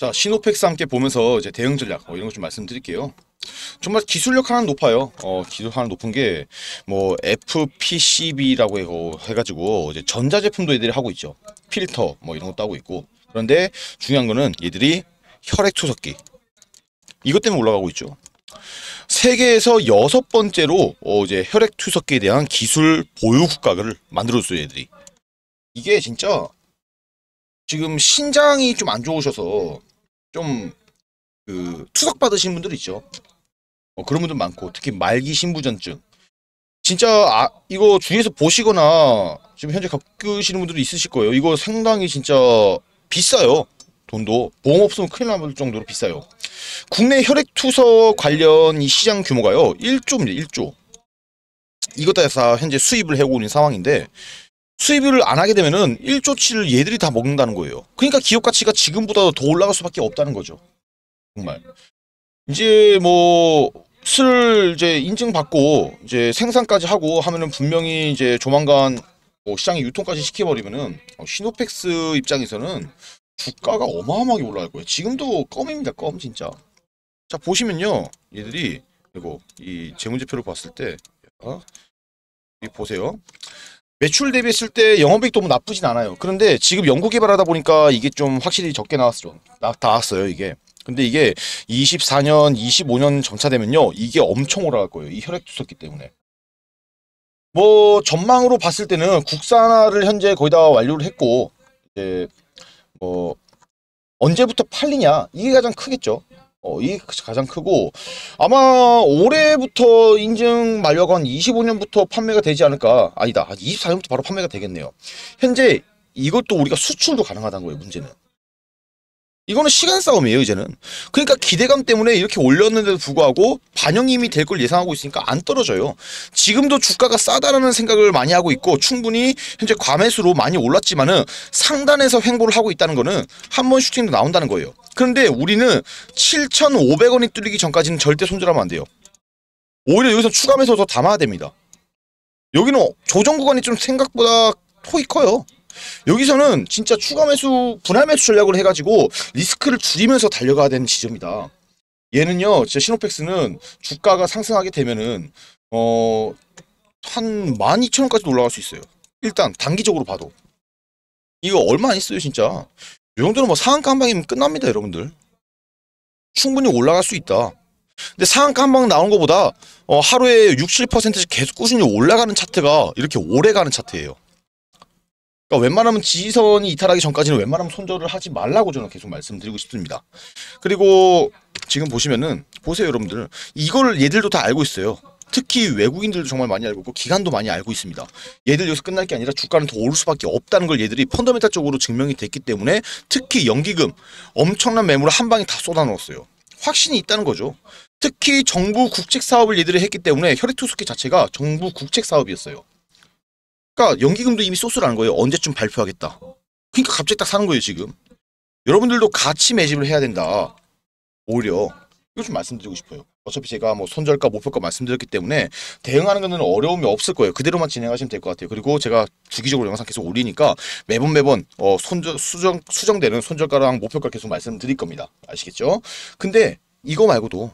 자, 시노팩스 함께 보면서 이제 대응 전략 어, 이런 거좀 말씀드릴게요. 정말 기술력 하나 높아요. 어, 기술 하나 높은 게 뭐 FPCB라고 해가지고 이제 전자제품도 얘들이 하고 있죠. 필터 뭐 이런 것도 하고 있고. 그런데 중요한 거는 얘들이 혈액 투석기 이것 때문에 올라가고 있죠. 세계에서 여섯 번째로 어, 이제 혈액 투석기에 대한 기술 보유 국가를 만들었어요 얘들이. 이게 진짜 지금 신장이 좀 안 좋으셔서 좀 그 투석 받으신 분들 있죠. 어, 그런 분들 많고 특히 말기 신부전증. 진짜 아, 이거 주위에서 보시거나 지금 현재 겪으시는 분들도 있으실 거예요. 이거 상당히 진짜 비싸요. 돈도 보험 없으면 큰일 날 정도로 비싸요. 국내 혈액투석 관련 이 시장 규모가요. 1조입니다. 1조. 이것 따라서 현재 수입을 해오고 있는 상황인데 수입을 안 하게 되면은 1조치를 얘들이 다 먹는다는 거예요. 그러니까 기업 가치가 지금보다 더 올라갈 수밖에 없다는 거죠. 정말. 이제 뭐 술 이제 인증받고 이제 생산까지 하고 하면은 분명히 이제 조만간 뭐 시장에 유통까지 시켜버리면은 어, 시노펙스 입장에서는 주가가 어마어마하게 올라갈 거예요. 지금도 껌입니다. 껌 진짜. 자 보시면요. 얘들이 이거 이 재무제표를 봤을 때이 어? 보세요. 매출 대비했을 때 영업이익도 뭐 나쁘진 않아요. 그런데 지금 연구 개발하다 보니까 이게 좀 확실히 적게 나왔죠. 나, 나왔어요, 이게. 근데 이게 24년, 25년 점차 되면요. 이게 엄청 올라갈 거예요. 이 혈액 두섭기 때문에. 뭐 전망으로 봤을 때는 국산화를 현재 거의 다 완료를 했고 이제 뭐 언제부터 팔리냐 이게 가장 크겠죠. 어, 이 가장 크고 아마 올해부터 인증 만료가 한 25년부터 판매가 되지 않을까 아니다 24년부터 바로 판매가 되겠네요 현재 이것도 우리가 수출도 가능하다는 거예요 문제는 이거는 시간 싸움이에요 이제는 그러니까 기대감 때문에 이렇게 올렸는데도 불구하고 반영이 이미 될 걸 예상하고 있으니까 안 떨어져요 지금도 주가가 싸다라는 생각을 많이 하고 있고 충분히 현재 과매수로 많이 올랐지만은 상단에서 횡보를 하고 있다는 거는 한 번 슈팅도 나온다는 거예요 그런데 우리는 7,500원이 뚫리기 전까지는 절대 손절하면 안 돼요 오히려 여기서 추가 매수 더 담아야 됩니다 여기는 조정 구간이 좀 생각보다 토이 커요 여기서는 진짜 추가 매수 분할 매수 전략을 해가지고 리스크를 줄이면서 달려가야 되는 지점이다. 얘는요, 진짜 신호팩스는 주가가 상승하게 되면은 어한 12,000원까지 도 올라갈 수 있어요. 일단 단기적으로 봐도 이거 얼마 안 있어요, 진짜. 이 정도는 뭐 상한가 한 방이면 끝납니다, 여러분들. 충분히 올라갈 수 있다. 근데 상한가 한 방 나온 것보다 어, 하루에 6, 7%씩 계속 꾸준히 올라가는 차트가 이렇게 오래 가는 차트예요. 그러니까 웬만하면 지지선이 이탈하기 전까지는 웬만하면 손절을 하지 말라고 저는 계속 말씀드리고 싶습니다. 그리고 지금 보시면은 보세요 여러분들 이걸 얘들도 다 알고 있어요. 특히 외국인들도 정말 많이 알고 있고 기간도 많이 알고 있습니다. 얘들 여기서 끝날 게 아니라 주가는 더 오를 수밖에 없다는 걸 얘들이 펀더멘탈적으로 증명이 됐기 때문에 특히 연기금 엄청난 매물을 한 방에 다 쏟아 넣었어요. 확신이 있다는 거죠. 특히 정부 국책 사업을 얘들이 했기 때문에 혈액투숙기 자체가 정부 국책 사업이었어요. 그러니까 연기금도 이미 소스를안 거예요. 언제쯤 발표하겠다. 그러니까 갑자기 딱 사는 거예요 지금. 여러분들도 같이 매집을 해야 된다. 오히려 이거 좀 말씀드리고 싶어요. 어차피 제가 뭐 손절가 목표가 말씀드렸기 때문에 대응하는 거는 어려움이 없을 거예요. 그대로만 진행하시면 될 것 같아요. 그리고 제가 주기적으로 영상 계속 올리니까 매번 매번 어 손절 수정 수정되는 손절가랑 목표가 계속 말씀드릴 겁니다. 아시겠죠? 근데 이거 말고도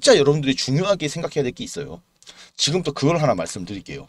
진짜 여러분들이 중요하게 생각해야 될 게 있어요. 지금부터 그걸 하나 말씀드릴게요.